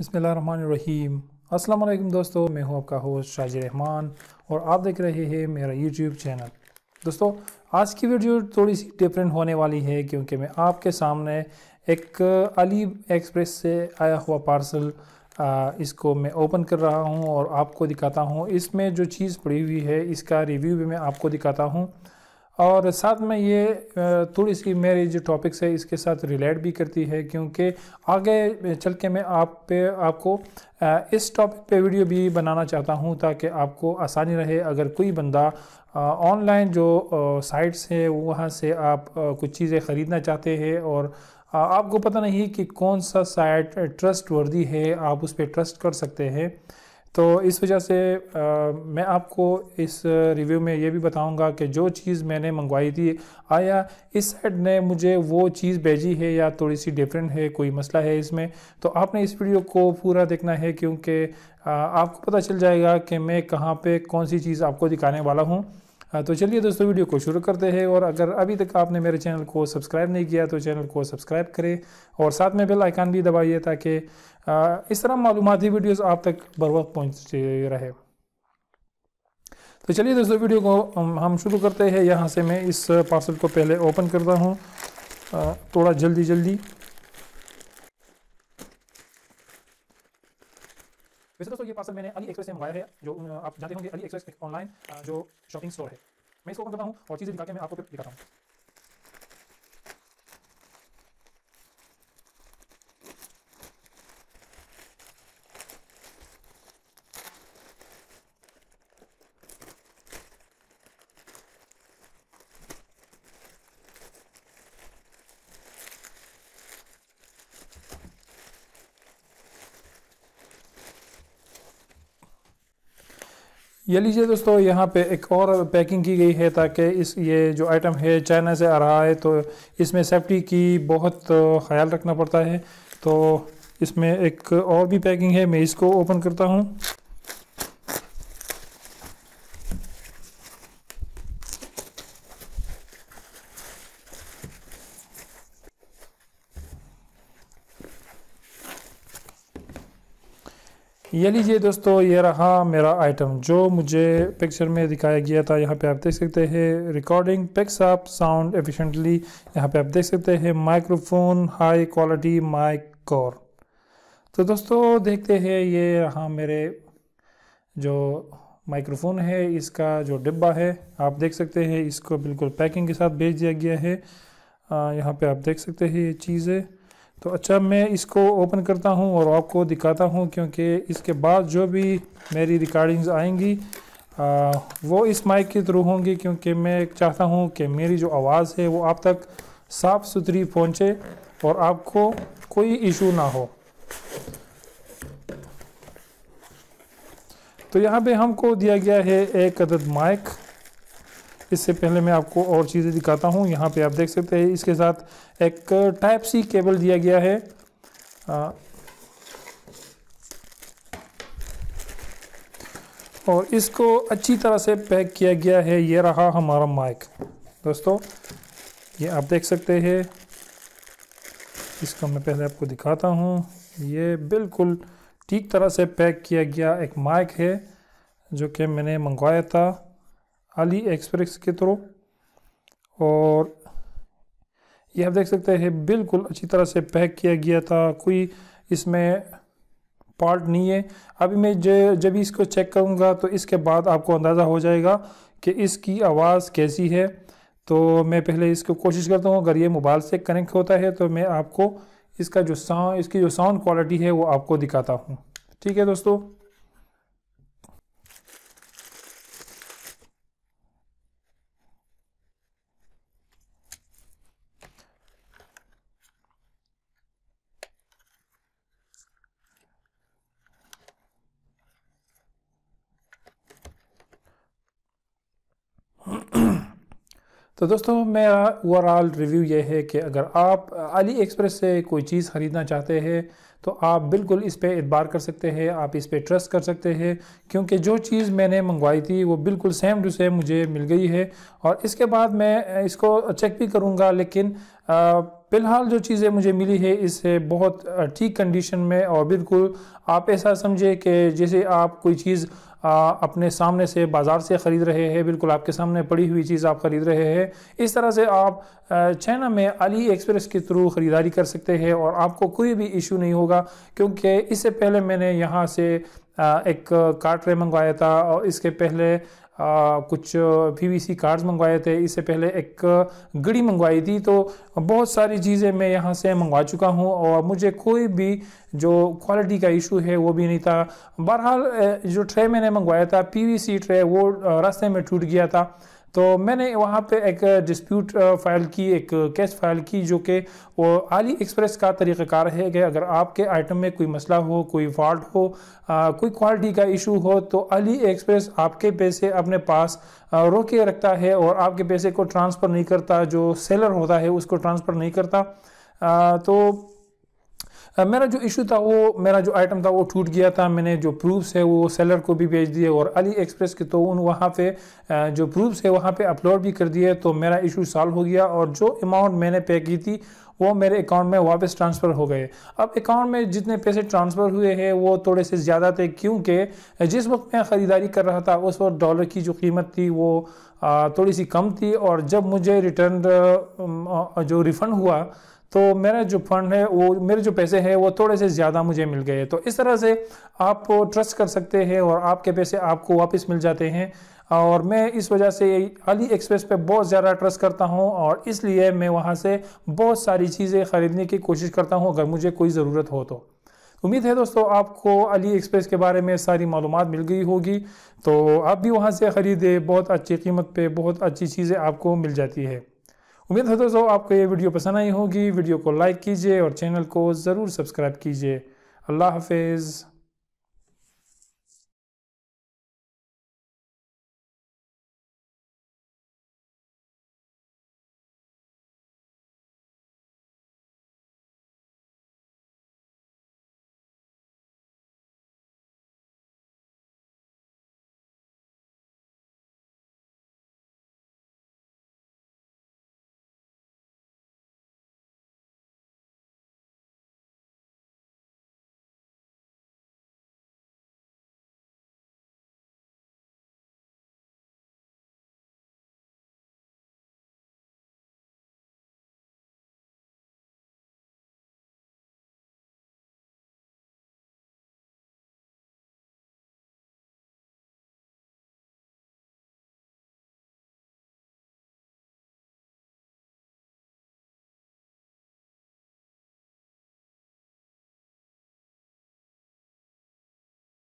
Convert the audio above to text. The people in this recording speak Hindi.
बसमीम वालेकुम दोस्तों मैं हूं आपका होस्ट शाजी रहमान और आप देख रहे हैं मेरा यूट्यूब चैनल दोस्तों आज की वीडियो थोड़ी सी डिफरेंट होने वाली है क्योंकि मैं आपके सामने एक अली एक्सप्रेस से आया हुआ पार्सल आ, इसको मैं ओपन कर रहा हूं और आपको दिखाता हूं इसमें जो चीज़ पड़ी हुई है इसका रिव्यू भी मैं आपको दिखाता हूँ और साथ में ये थोड़ी सी मेरी जो टॉपिक्स है इसके साथ रिलेट भी करती है क्योंकि आगे चल के मैं आप पे आपको इस टॉपिक पे वीडियो भी बनाना चाहता हूँ ताकि आपको आसानी रहे अगर कोई बंदा ऑनलाइन जो साइट्स हैं वहाँ से आप कुछ चीज़ें ख़रीदना चाहते हैं और आपको पता नहीं कि कौन सा साइट ट्रस्ट वर्दी है आप उस पर ट्रस्ट कर सकते हैं तो इस वजह से आ, मैं आपको इस रिव्यू में ये भी बताऊंगा कि जो चीज़ मैंने मंगवाई थी आया इस साइड ने मुझे वो चीज़ भेजी है या थोड़ी सी डिफरेंट है कोई मसला है इसमें तो आपने इस वीडियो को पूरा देखना है क्योंकि आपको पता चल जाएगा कि मैं कहाँ पे कौन सी चीज़ आपको दिखाने वाला हूँ हाँ, तो चलिए दोस्तों वीडियो को शुरू करते हैं और अगर अभी तक आपने मेरे चैनल को सब्सक्राइब नहीं किया तो चैनल को सब्सक्राइब करें और साथ में बेल आइकान भी दबाइए ताकि इस तरह मालूमती वीडियोज़ आप तक बर वक्त पहुँचते रहे तो चलिए दोस्तों वीडियो को हम शुरू करते हैं यहाँ से मैं इस पार्सल को पहले ओपन करता हूँ थोड़ा जल्दी जल्दी वैसे दोस्तों ये पार्सल मैंने अली एक्सप्रेस से मंगाया है जो आप जानते होंगे अली एक्सप्रेस एक ऑनलाइन जो शॉपिंग स्टोर है मैं इसको ओपन करता हूँ और चीज़ें दिखा के मैं आपको दिखाता हूँ ये लीजिए दोस्तों यहाँ पे एक और पैकिंग की गई है ताकि इस ये जो आइटम है चाइना से आ रहा है तो इसमें सेफ्टी की बहुत ख्याल रखना पड़ता है तो इसमें एक और भी पैकिंग है मैं इसको ओपन करता हूँ ये लीजिए दोस्तों ये रहा मेरा आइटम जो मुझे पिक्चर में दिखाया गया था यहाँ पे आप देख सकते हैं recording picks up sound efficiently यहाँ पे आप देख सकते हैं माइक्रोफोन हाई क्वालिटी माइक कॉर तो दोस्तों देखते हैं ये रहा मेरे जो माइक्रोफोन है इसका जो डिब्बा है आप देख सकते हैं इसको बिल्कुल पैकिंग के साथ भेज दिया गया है यहाँ पर आप देख सकते हैं ये चीज़ें तो अच्छा मैं इसको ओपन करता हूँ और आपको दिखाता हूँ क्योंकि इसके बाद जो भी मेरी रिकॉर्डिंग्स आएंगी आ, वो इस माइक के थ्रू होंगी क्योंकि मैं चाहता हूँ कि मेरी जो आवाज़ है वो आप तक साफ़ सुथरी पहुँचे और आपको कोई इशू ना हो तो यहाँ पे हमको दिया गया है एक अदद माइक इससे पहले मैं आपको और चीज़ें दिखाता हूँ यहाँ पे आप देख सकते हैं इसके साथ एक टाइप सी केबल दिया गया है और इसको अच्छी तरह से पैक किया गया है ये रहा हमारा माइक दोस्तों ये आप देख सकते हैं इसको मैं पहले आपको दिखाता हूँ ये बिल्कुल ठीक तरह से पैक किया गया एक माइक है जो कि मैंने मंगवाया था अली एक्सप्रेस के थ्रू और ये आप देख सकते हैं बिल्कुल अच्छी तरह से पैक किया गया था कोई इसमें पार्ट नहीं है अभी मैं जब इसको चेक करूँगा तो इसके बाद आपको अंदाज़ा हो जाएगा कि इसकी आवाज़ कैसी है तो मैं पहले इसको कोशिश करता हूँ अगर ये मोबाइल से कनेक्ट होता है तो मैं आपको इसका जो साउंड इसकी जो साउंड क्वालिटी है वो आपको दिखाता हूँ ठीक है दोस्तों तो दोस्तों मेरा ओवरऑल रिव्यू ये है कि अगर आप अली एक्सप्रेस से कोई चीज़ ख़रीदना चाहते हैं तो आप बिल्कुल इस पर एतबार कर सकते हैं आप इस पर ट्रस्ट कर सकते हैं क्योंकि जो चीज़ मैंने मंगवाई थी वो बिल्कुल सेम टू सेम मुझे मिल गई है और इसके बाद मैं इसको चेक भी करूँगा लेकिन फ़िलहाल जो चीज़ें मुझे मिली है इससे बहुत ठीक कंडीशन में और बिल्कुल आप ऐसा समझे कि जैसे आप कोई चीज़ आ, अपने सामने से बाज़ार से ख़रीद रहे हैं बिल्कुल आपके सामने पड़ी हुई चीज़ आप ख़रीद रहे हैं इस तरह से आप चाइना में अली एक्सप्रेस के थ्रू ख़रीदारी कर सकते हैं और आपको कोई भी इशू नहीं होगा क्योंकि इससे पहले मैंने यहाँ से एक कार्ड ट्रे मंगवाया था और इसके पहले आ, कुछ पीवीसी कार्ड्स मंगवाए थे इससे पहले एक गड़ी मंगवाई थी तो बहुत सारी चीज़ें मैं यहाँ से मंगवा चुका हूँ और मुझे कोई भी जो क्वालिटी का इशू है वो भी नहीं था बहरहाल जो ट्रे मैंने मंगवाया था पीवीसी ट्रे वो रास्ते में टूट गया था तो मैंने वहाँ पे एक डिस्प्यूट फाइल की एक केस फाइल की जो कि वो आली एक्सप्रेस का तरीक़ाकार है कि अगर आपके आइटम में कोई मसला हो कोई फॉल्ट हो आ, कोई क्वालिटी का इशू हो तो अली एक्सप्रेस आपके पैसे अपने पास रोके रखता है और आपके पैसे को ट्रांसफ़र नहीं करता जो सेलर होता है उसको ट्रांसफ़र नहीं करता आ, तो मेरा जो इशू था वो मेरा जो आइटम था वो टूट गया था मैंने जो प्रूफ्स है वो सेलर को भी भेज दिए और अली एक्सप्रेस के तो उन वहाँ पे जो प्रूफ्स है वहाँ पे अपलोड भी कर दिए तो मेरा इशू सॉल्व हो गया और जो अमाउंट मैंने पे की थी वो मेरे अकाउंट में वापस ट्रांसफ़र हो गए अब अकाउंट में जितने पैसे ट्रांसफ़र हुए हैं वो थोड़े से ज़्यादा थे क्योंकि जिस वक्त मैं ख़रीदारी कर रहा था उस वक्त डॉलर की जो कीमत थी वो थोड़ी सी कम थी और जब मुझे रिटर्न जो रिफ़ंड हुआ तो मेरा जो फंड है वो मेरे जो पैसे हैं वो थोड़े से ज़्यादा मुझे मिल गए तो इस तरह से आप ट्रस्ट कर सकते हैं और आपके पैसे आपको वापस मिल जाते हैं और मैं इस वजह से अली एक्सप्रेस पे बहुत ज़्यादा ट्रस्ट करता हूँ और इसलिए मैं वहाँ से बहुत सारी चीज़ें ख़रीदने की कोशिश करता हूँ अगर मुझे कोई ज़रूरत हो तो उम्मीद है दोस्तों आपको अली एक्सप्रेस के बारे में सारी मालूम मिल गई होगी तो आप भी वहाँ से ख़रीदें बहुत अच्छी कीमत पर बहुत अच्छी चीज़ें आपको मिल जाती है उम्मीद है दोस्तों आपको ये वीडियो पसंद आई होगी वीडियो को लाइक कीजिए और चैनल को ज़रूर सब्सक्राइब कीजिए अल्लाह हाफिज़